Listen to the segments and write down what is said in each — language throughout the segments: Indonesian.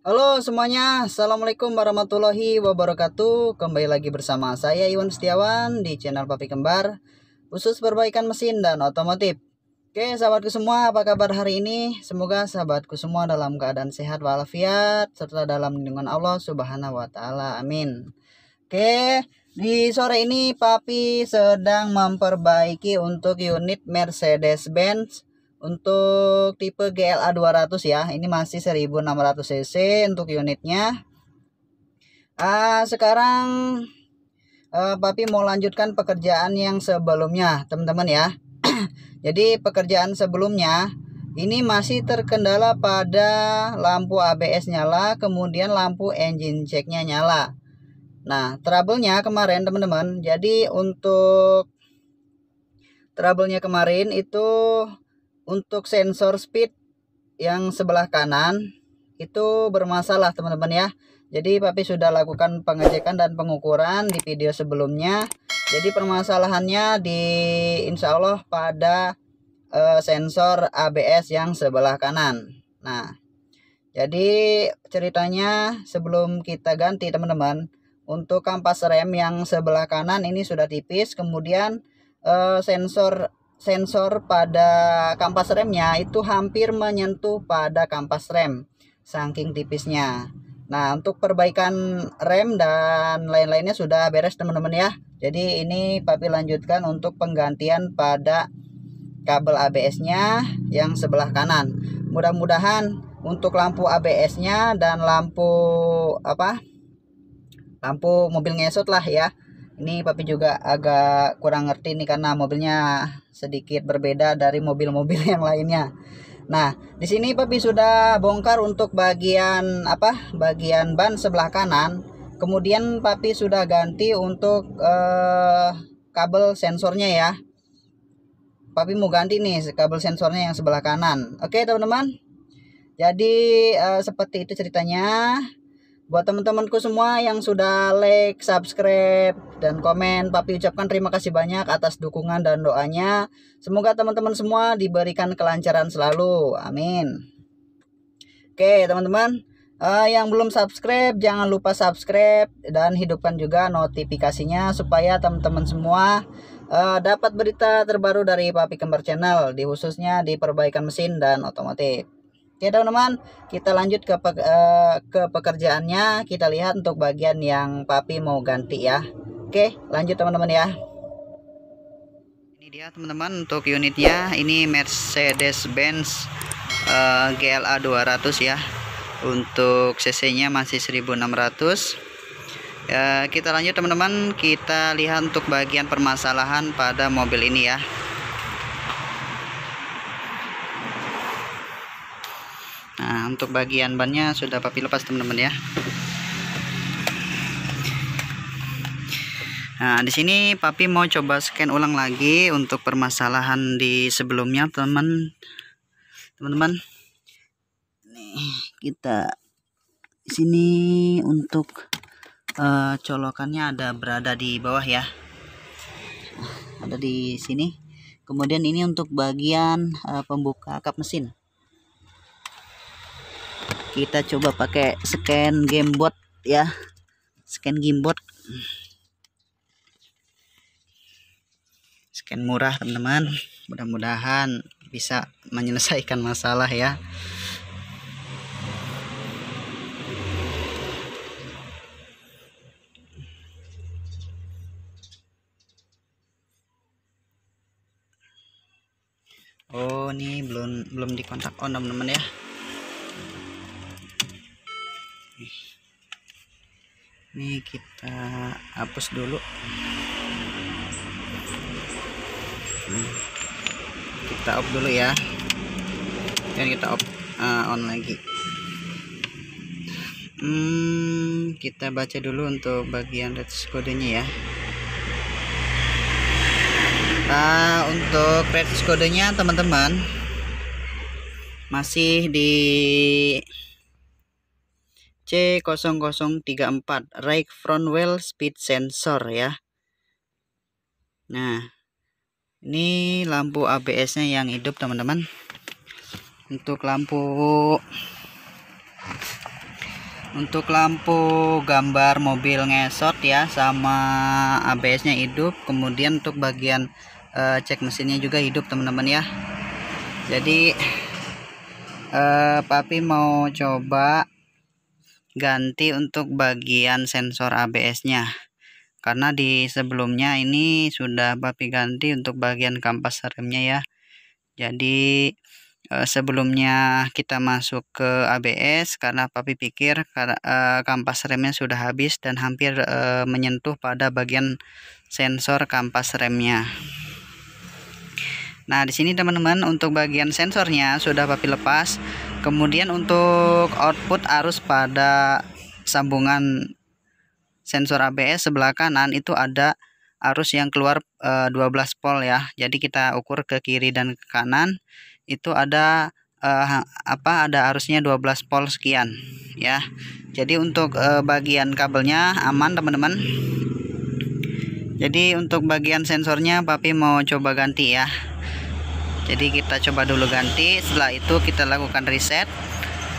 Halo semuanya, Assalamualaikum warahmatullahi wabarakatuh Kembali lagi bersama saya Iwan Setiawan di channel Papi Kembar Khusus perbaikan mesin dan otomotif Oke sahabatku semua, apa kabar hari ini? Semoga sahabatku semua dalam keadaan sehat walafiat Serta dalam lindungan Allah subhanahu wa ta'ala, amin Oke, di sore ini Papi sedang memperbaiki untuk unit Mercedes-Benz untuk tipe GLA 200 ya, ini masih 1600 cc untuk unitnya. Ah, sekarang uh, papi mau lanjutkan pekerjaan yang sebelumnya, teman-teman ya. Jadi pekerjaan sebelumnya ini masih terkendala pada lampu ABS nyala, kemudian lampu engine checknya nyala. Nah, trouble-nya kemarin teman-teman. Jadi untuk trouble-nya kemarin itu untuk sensor speed yang sebelah kanan itu bermasalah teman-teman ya jadi papi sudah lakukan pengecekan dan pengukuran di video sebelumnya jadi permasalahannya di insya Allah pada uh, sensor ABS yang sebelah kanan nah jadi ceritanya sebelum kita ganti teman-teman untuk kampas rem yang sebelah kanan ini sudah tipis kemudian uh, sensor sensor pada kampas remnya itu hampir menyentuh pada kampas rem saking tipisnya nah untuk perbaikan rem dan lain-lainnya sudah beres teman-teman ya jadi ini papi lanjutkan untuk penggantian pada kabel ABS nya yang sebelah kanan mudah-mudahan untuk lampu ABS nya dan lampu apa lampu mobil ngesot lah ya ini papi juga agak kurang ngerti nih karena mobilnya sedikit berbeda dari mobil-mobil yang lainnya nah di sini papi sudah bongkar untuk bagian apa bagian ban sebelah kanan kemudian papi sudah ganti untuk eh, kabel sensornya ya papi mau ganti nih kabel sensornya yang sebelah kanan oke teman-teman jadi eh, seperti itu ceritanya Buat teman-temanku semua yang sudah like, subscribe, dan komen, Papi ucapkan terima kasih banyak atas dukungan dan doanya. Semoga teman-teman semua diberikan kelancaran selalu. Amin. Oke, teman-teman. Uh, yang belum subscribe, jangan lupa subscribe dan hidupkan juga notifikasinya supaya teman-teman semua uh, dapat berita terbaru dari Papi Kembar Channel, di khususnya di perbaikan mesin dan otomotif. Oke teman-teman, kita lanjut ke eh, ke pekerjaannya. Kita lihat untuk bagian yang Papi mau ganti ya. Oke, lanjut teman-teman ya. Ini dia teman-teman untuk unitnya. Ini Mercedes-Benz uh, GLA 200 ya. Untuk CC-nya masih 1600. Uh, eh, kita lanjut teman-teman. Kita lihat untuk bagian permasalahan pada mobil ini ya. untuk bagian bannya sudah papi lepas teman-teman ya Nah, di sini papi mau coba scan ulang lagi untuk permasalahan di sebelumnya, teman. Teman-teman. Nih, kita di sini untuk uh, colokannya ada berada di bawah ya. Ada di sini. Kemudian ini untuk bagian uh, pembuka kap mesin kita coba pakai scan gamebot ya scan gamebot scan murah teman-teman mudah-mudahan bisa menyelesaikan masalah ya Oh ini belum belum dikontak on oh, teman-teman ya ini kita hapus dulu hmm. kita off dulu ya dan kita off uh, on lagi hmm, kita baca dulu untuk bagian res kodenya ya nah untuk res kodenya teman-teman masih di C0034 right front wheel speed sensor ya nah ini lampu ABS nya yang hidup teman-teman untuk lampu untuk lampu gambar mobil ngesot ya sama ABS nya hidup kemudian untuk bagian uh, cek mesinnya juga hidup teman-teman ya jadi uh, papi mau coba ganti untuk bagian sensor ABS-nya karena di sebelumnya ini sudah papi ganti untuk bagian kampas remnya ya jadi eh, sebelumnya kita masuk ke ABS karena papi pikir eh, kampas remnya sudah habis dan hampir eh, menyentuh pada bagian sensor kampas remnya Nah, di sini teman-teman untuk bagian sensornya sudah Papi lepas. Kemudian untuk output arus pada sambungan sensor ABS sebelah kanan itu ada arus yang keluar e, eh, 12 volt ya. Jadi kita ukur ke kiri dan ke kanan itu ada e, apa ada arusnya 12 volt sekian ya. Jadi untuk e, bagian kabelnya aman teman-teman. Jadi untuk bagian sensornya Papi mau coba ganti ya jadi kita coba dulu ganti setelah itu kita lakukan reset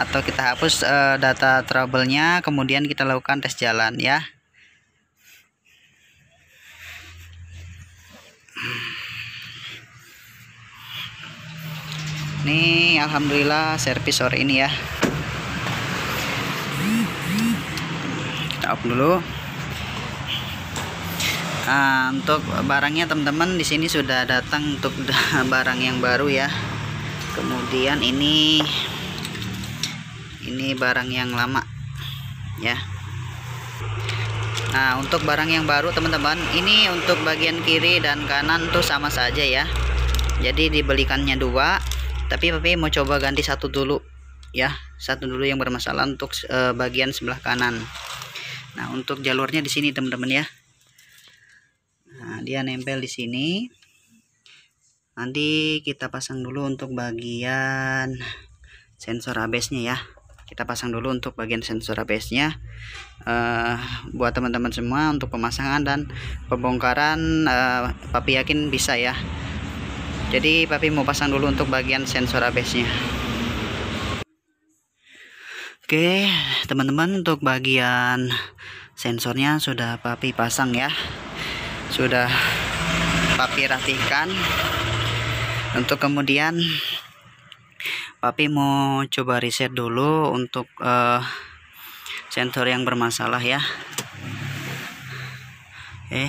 atau kita hapus uh, data troublenya, kemudian kita lakukan tes jalan ya nih alhamdulillah servis sore ini ya kita up dulu uh, untuk barangnya teman-teman di sini sudah datang untuk barang yang baru ya kemudian ini ini barang yang lama ya Nah untuk barang yang baru teman-teman ini untuk bagian kiri dan kanan tuh sama saja ya jadi dibelikannya dua tapi tapi mau coba ganti satu dulu ya satu dulu yang bermasalah untuk uh, bagian sebelah kanan nah untuk jalurnya di sini teman-teman ya Nah, dia nempel di sini. Nanti kita pasang dulu untuk bagian sensor ABS-nya ya. Kita pasang dulu untuk bagian sensor ABS-nya. Uh, eh, buat teman-teman semua untuk pemasangan dan pembongkaran uh, papi yakin bisa ya. Jadi papi mau pasang dulu untuk bagian sensor ABS-nya. Oke, teman-teman untuk bagian sensornya sudah papi pasang ya sudah papi rapikan untuk kemudian papi mau coba riset dulu untuk uh, sensor yang bermasalah ya eh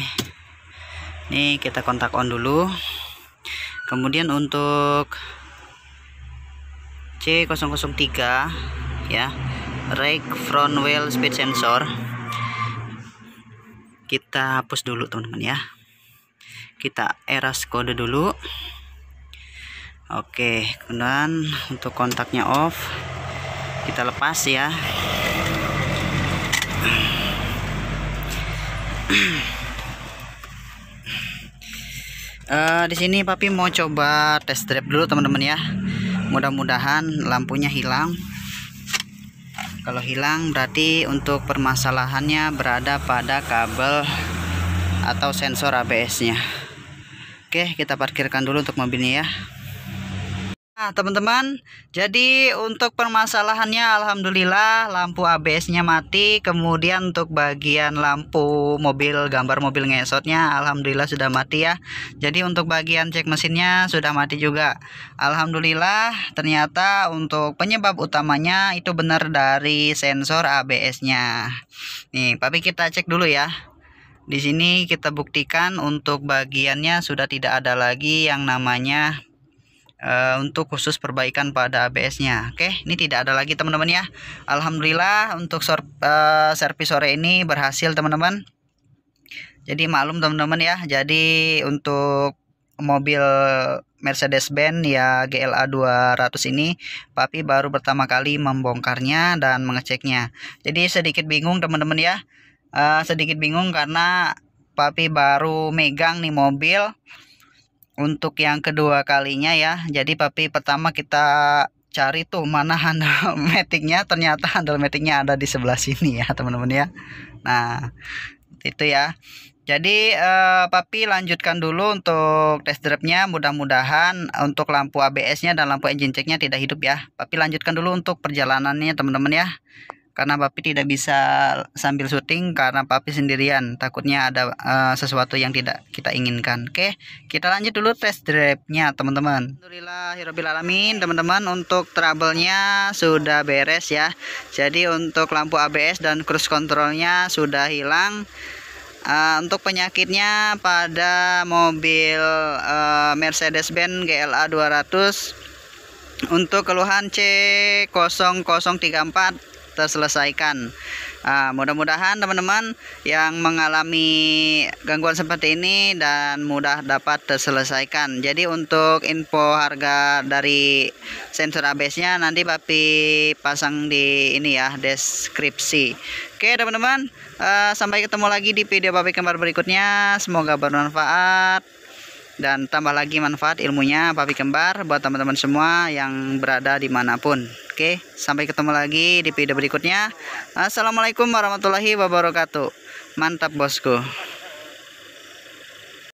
ini kita kontak on dulu kemudian untuk C003 ya rake front wheel speed sensor kita hapus dulu teman-teman ya kita eras kode dulu oke kemudian untuk kontaknya off kita lepas ya uh, di sini papi mau coba test drive dulu teman-teman ya mudah-mudahan lampunya hilang kalau hilang berarti untuk permasalahannya berada pada kabel atau sensor ABS nya oke kita parkirkan dulu untuk mobilnya ya Nah teman-teman jadi untuk permasalahannya Alhamdulillah lampu ABS-nya mati kemudian untuk bagian lampu mobil gambar mobil ngesotnya Alhamdulillah sudah mati ya jadi untuk bagian cek mesinnya sudah mati juga Alhamdulillah ternyata untuk penyebab utamanya itu benar dari sensor ABS-nya nih tapi kita cek dulu ya di sini kita buktikan untuk bagiannya sudah tidak ada lagi yang namanya Eh, untuk khusus perbaikan pada ABS-nya. Oke, ini tidak ada lagi teman-teman ya. Alhamdulillah untuk uh, servis sore ini berhasil teman-teman. Jadi maklum teman-teman ya. Jadi untuk mobil Mercedes-Benz ya GLA 200 ini Papi baru pertama kali membongkarnya dan mengeceknya. Jadi sedikit bingung teman-teman ya. Uh, sedikit bingung karena Papi baru megang nih mobil untuk yang kedua kalinya ya. Jadi papi pertama kita cari tuh mana handle metiknya ternyata handle metiknya ada di sebelah sini ya teman-teman ya nah itu ya jadi eh, papi lanjutkan dulu untuk test drive-nya mudah-mudahan untuk lampu ABS-nya dan lampu engine check-nya tidak hidup ya papi lanjutkan dulu untuk perjalanannya teman-teman ya karena papi tidak bisa sambil syuting karena papi sendirian takutnya ada uh, sesuatu yang tidak kita inginkan oke kita lanjut dulu test drive-nya teman-teman Alhamdulillahirobbilalamin teman-teman untuk trouble-nya sudah beres ya jadi untuk lampu ABS dan cruise control nya sudah hilang Uh, untuk penyakitnya pada mobil uh, Mercedes-Benz GLA 200 untuk keluhan C0034 terselesaikan uh, ah, mudah-mudahan teman-teman yang mengalami gangguan seperti ini dan mudah dapat terselesaikan jadi untuk info harga dari sensor ABS nya nanti papi pasang di ini ya deskripsi Oke teman-teman uh, sampai ketemu lagi di video papi kembar berikutnya semoga bermanfaat dan tambah lagi manfaat ilmunya papi kembar buat teman-teman semua yang berada dimanapun oke sampai ketemu lagi di video berikutnya assalamualaikum warahmatullahi wabarakatuh mantap bosku